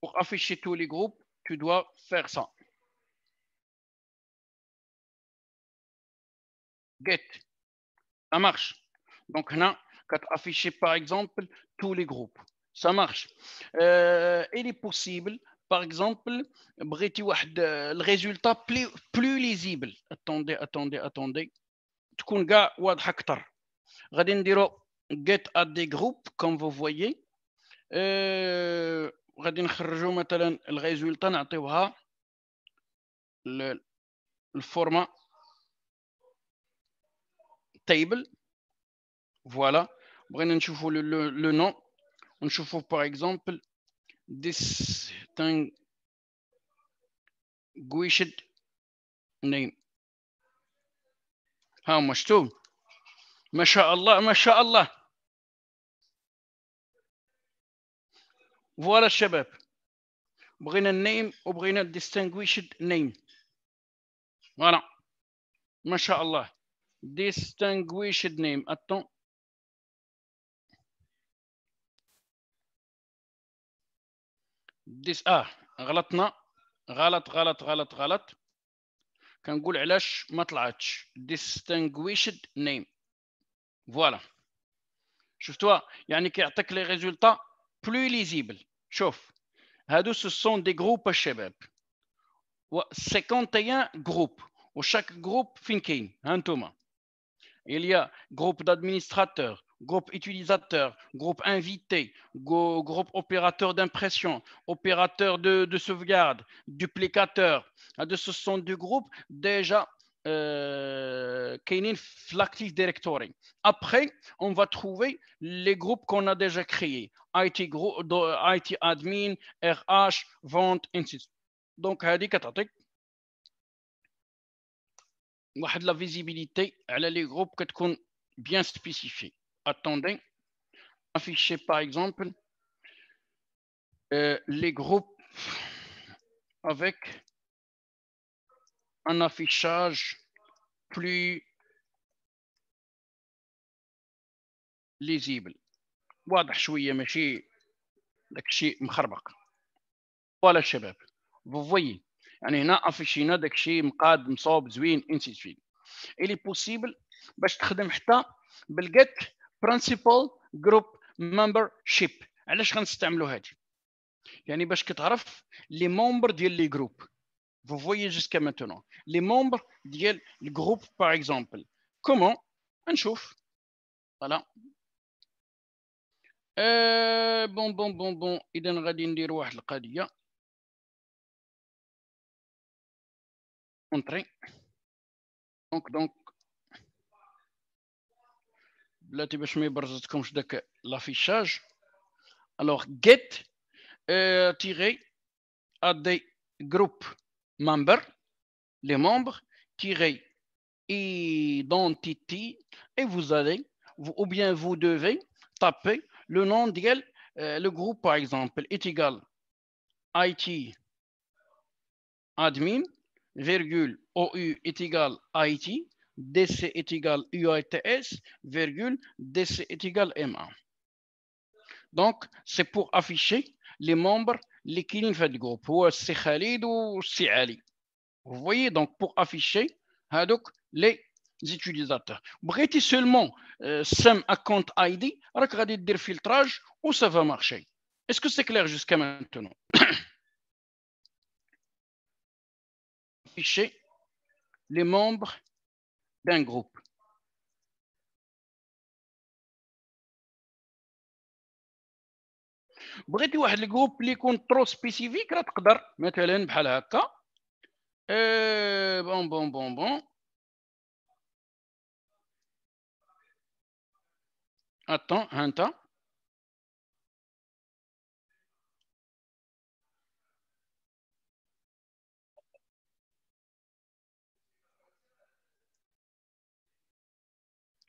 Pour afficher tous les groupes, tu dois faire ça. Get. Ça marche. Donc, là, quand afficher par exemple tous les groupes. Ça marche. Euh, il est possible, par exemple, euh, le résultat plus, lisible. Attendez, attendez, attendez get at des groupes, comme vous voyez. On va mettre le résultat, le format table. Voilà. On va le, le, le nom. On va par exemple distinguished name. How much too? ما شاء الله ما شاء الله فوالا الشباب بغينا النيم وبغينا الديستنغويشد نيم فوالا ما شاء الله distinguished نيم اتون ديس اه غلطنا غلط غلط غلط غلط كنقول علاش ما طلعتش distinguished نيم Voilà. Chauffe-toi, il qui a les résultats plus lisibles. Chauffe. Ce sont des groupes e BEP. 51 groupes. Chaque groupe, thinking, hein, Thomas il y a groupe d'administrateurs, groupe utilisateur, groupe invité, groupe opérateur d'impression, opérateur de, de, sauvegarde, duplicateur. De ce sont des groupes déjà, une euh, l'actif directory. Après, on va trouver les groupes qu'on a déjà créés. IT, admin, RH, vente, etc. Donc, il Donc, On كتعطيك la visibilité على les groupes كتكون bien spécifiés. Attendez, afficher par exemple euh, les groupes avec un affichage plus lisible. واضح شويه ماشي داك الشيء مخربق ولا الشباب فوفوي يعني هنا افيشينا داك الشيء مقاد مصوب زوين انسي فيه الي بوسيبل باش تخدم حتى بالجيت برانسيبال جروب ممبر شيب علاش غنستعملوا هادي يعني باش كتعرف لي مومبر ديال لي جروب Vous voyez jusqu'à maintenant. Les membres du groupe, par exemple. Comment un chauffe. Voilà. Euh, bon, bon, bon, bon. a غادي ندير واحد القضية. Entrez. Donc, donc. بلاتي باش ما يبرزتكمش داك l'affichage Alors, get euh, tiré à des groupes member, les membres, tirer identity, et vous allez, ou bien vous devez taper le nom de euh, le groupe par exemple, est égal IT admin, virgule OU est égal IT, DC est égal UITS, virgule DC est égal m Donc, c'est pour afficher les membres les clients groupe. C'est Khalid ou c'est Ali. Vous voyez, donc pour afficher hein, donc, les utilisateurs. Vous seulement euh, SEM Account ID, vous allez dire filtrage ou ça va marcher. Est-ce que c'est clair jusqu'à maintenant Afficher les membres d'un groupe. بغيتي واحد الجروب اللي يكون ترو سبيسيفيك راه تقدر مثلا بحال هكا ا آه، بون بون بون بون اتون ها انت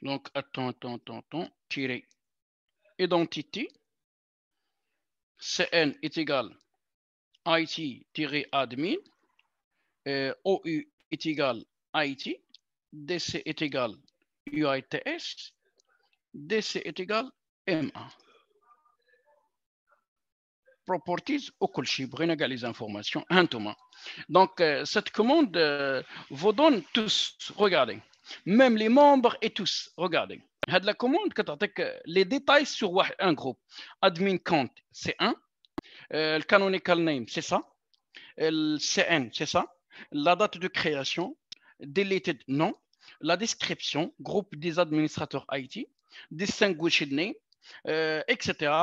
دونك اتون اتون اتون تيري tirer CN est égal IT-admin, euh, OU est égal IT, DC est égal UITS, DC est égal ma. MA. Properties au colchi, les informations, un hein, Donc, euh, cette commande euh, vous donne tous, regardez. Même les membres et tous. Regardez. Had la commande, les détails sur un groupe. Admin count, c'est un. Euh, le canonical name, c'est ça. Euh, le CN, c'est ça. La date de création. Deleted, non. La description, groupe des administrateurs IT. Distinguished name. Euh, etc.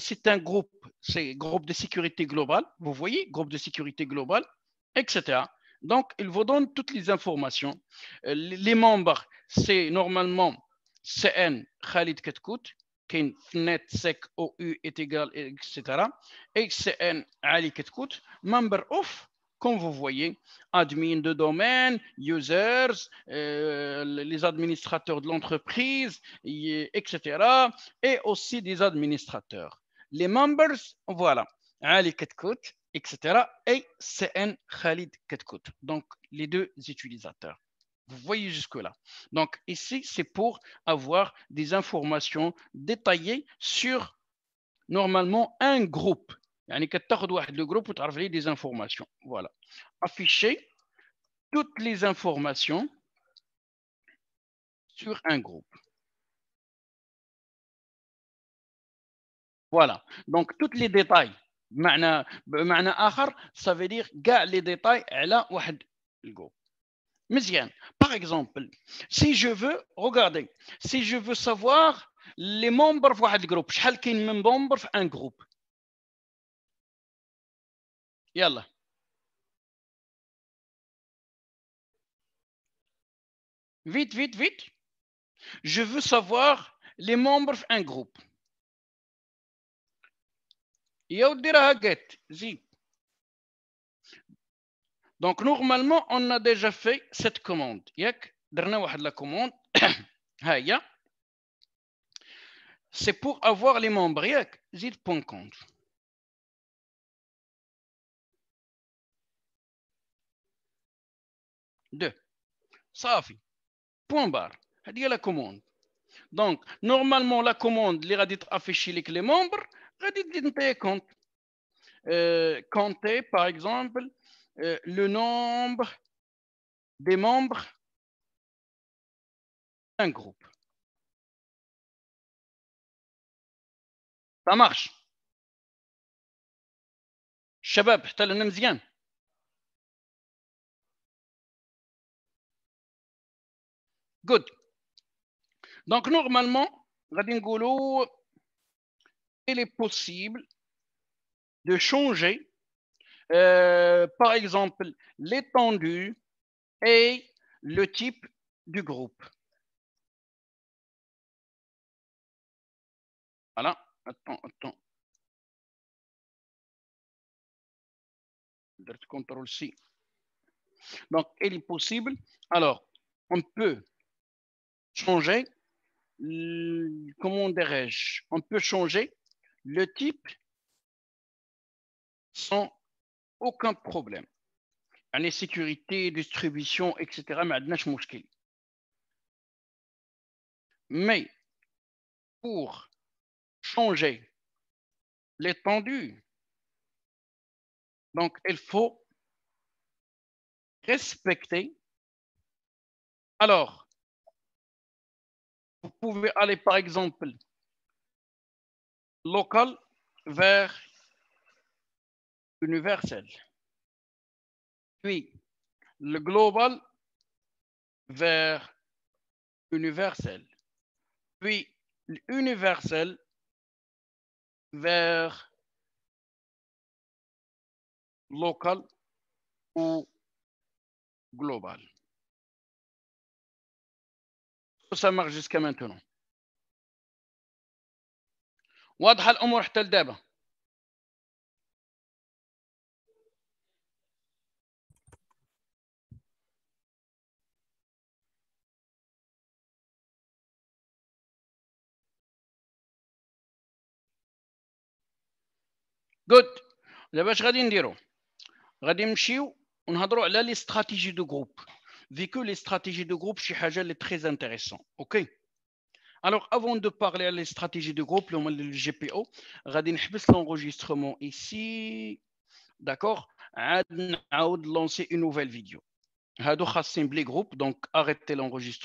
c'est un groupe, c'est groupe de sécurité globale, vous voyez, groupe de sécurité globale, etc. Donc, il vous donne toutes les informations. Euh, les membres, c'est normalement CN Khalid Ketkout, ken une fenêtre sec, OU est égale, etc. Et CN Ali member comme vous voyez, admin de domaine, users, euh, les administrateurs de l'entreprise, etc. Et aussi des administrateurs. Les membres, voilà. Ali Ketkout, etc. Et CN Khalid Ketkout, donc les deux utilisateurs. Vous voyez jusque-là. Donc ici, c'est pour avoir des informations détaillées sur normalement un groupe. يعني كتاخذ واحد لو groupe pour عليه des informations. Voilà. Afficher toutes les informations sur un groupe. Voilà, donc tous les détails بمعنى بمعنى اخر سافيدير كاع لي ديتاي على واحد الجو مزيان باغ اكزومبل سي جو فو روغاردي سي جو فو سافوار لي مومبر في واحد الجروب شحال كاين من مومبر في ان جروب يلا فيت فيت جو فو سافوار لي مومبر في ان جروب Donc normalement, on a déjà fait cette commande. Yak, dernière la commande. C'est pour avoir les membres. Yak, 2 Deux. Safi. Point barre. Hadi la commande. Donc, normalement, la commande, être affichée avec les membres redidn't compte. Euh, compter, par exemple, euh, le nombre des membres d'un groupe. Ça marche. Shabab, حتى لهنا مزيان Good. Donc normalement, غادي نقولوا il est possible de changer, euh, par exemple, l'étendue et le type du groupe. Voilà, attends, attends. control C. Donc, il est possible. Alors, on peut changer, comment dirais-je, on peut changer le type sans aucun problème. Année sécurité, distribution, etc. Mais Mais pour changer l'étendue, donc il faut respecter. Alors, vous pouvez aller par exemple local vers universel. Puis le global vers universel. Puis l'universel vers local ou global. Ça marche jusqu'à maintenant. واضحه الامور حتى لدابا جود دابا اش غادي نديرو غادي نمشيو ونهضروا على لي استراتيجي دو جروب فيكو لي استراتيجي دو جروب شي حاجه لي تري انتريسون اوكي okay. Alors, avant de parler à les stratégies de groupe, le GPO, Radin l'enregistrement ici. D'accord On lancer une nouvelle vidéo. Hado les groupe, donc arrêtez l'enregistrement.